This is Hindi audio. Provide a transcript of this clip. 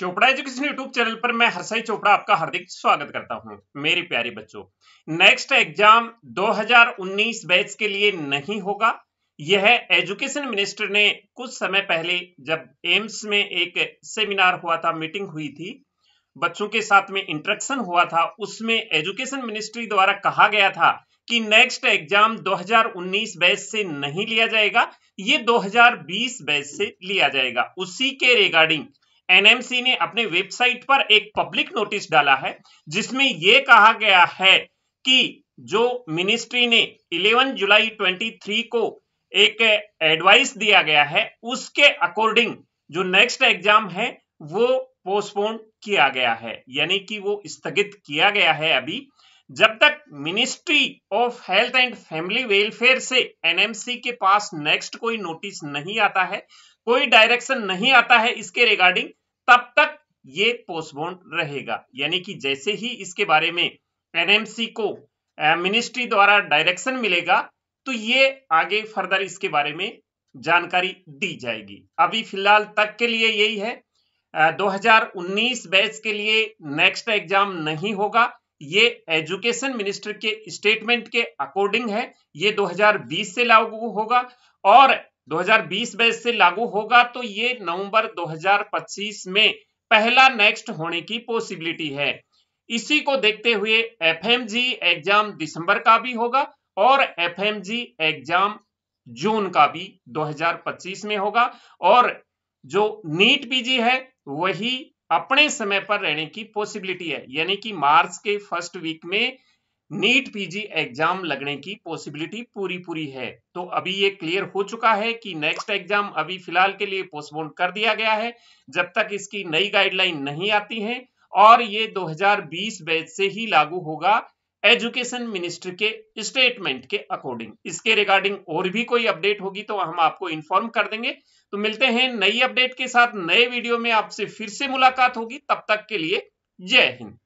चोपड़ा एजुकेशन यूट्यूब चैनल पर मैं हरसाई चोपड़ा आपका हार्दिक स्वागत करता हूं मेरे प्यारे बच्चों नेक्स्ट एग्जाम 2019 बैच के लिए नहीं होगा यह एजुकेशन मिनिस्टर ने कुछ समय पहले जब एम्स में एक सेमिनार हुआ था मीटिंग हुई थी बच्चों के साथ में इंट्रक्शन हुआ था उसमें एजुकेशन मिनिस्ट्री द्वारा कहा गया था कि नेक्स्ट एग्जाम 2019 बैच से नहीं लिया जाएगा ये 2020 बैच से लिया जाएगा उसी के रिगार्डिंग एनएमसी ने अपने वेबसाइट पर एक पब्लिक नोटिस डाला है जिसमें यह कहा गया है कि जो मिनिस्ट्री ने 11 जुलाई 23 को एक एडवाइस दिया गया है उसके अकॉर्डिंग जो नेक्स्ट एग्जाम है वो पोस्टपोन किया गया है यानी कि वो स्थगित किया गया है अभी जब तक ministry of health and family welfare से एनएमसी के पास नेक्स्ट कोई नोटिस नहीं आता है कोई डायरेक्शन नहीं आता है इसके रिगार्डिंग तब तक ये पोस्टपोन रहेगा यानी कि जैसे ही इसके बारे में एनएमसी को मिनिस्ट्री द्वारा डायरेक्शन मिलेगा तो ये आगे फर्दर इसके बारे में जानकारी दी जाएगी अभी फिलहाल तक के लिए यही है 2019 बैच के लिए नेक्स्ट एग्जाम नहीं होगा ये एजुकेशन मिनिस्टर के स्टेटमेंट के अकॉर्डिंग है ये 2020 से लागू होगा और 2020 बैच से लागू होगा तो ये नवंबर 2025 में पहला नेक्स्ट होने की पॉसिबिलिटी है इसी को देखते हुए एफ एग्जाम दिसंबर का भी होगा और एफ एग्जाम जून का भी 2025 में होगा और जो नीट पीजी है वही अपने समय पर रहने की पॉसिबिलिटी है यानी कि मार्च के फर्स्ट वीक में नीट पीजी एग्जाम लगने की पॉसिबिलिटी पूरी पूरी है तो अभी ये क्लियर हो चुका है कि नेक्स्ट एग्जाम अभी फिलहाल के लिए पोस्टपोन कर दिया गया है जब तक इसकी नई गाइडलाइन नहीं आती है और ये 2020 बैच से ही लागू होगा एजुकेशन मिनिस्टर के स्टेटमेंट के अकॉर्डिंग इसके रिगार्डिंग और भी कोई अपडेट होगी तो हम आपको इन्फॉर्म कर देंगे तो मिलते हैं नई अपडेट के साथ नए वीडियो में आपसे फिर से मुलाकात होगी तब तक के लिए जय हिंद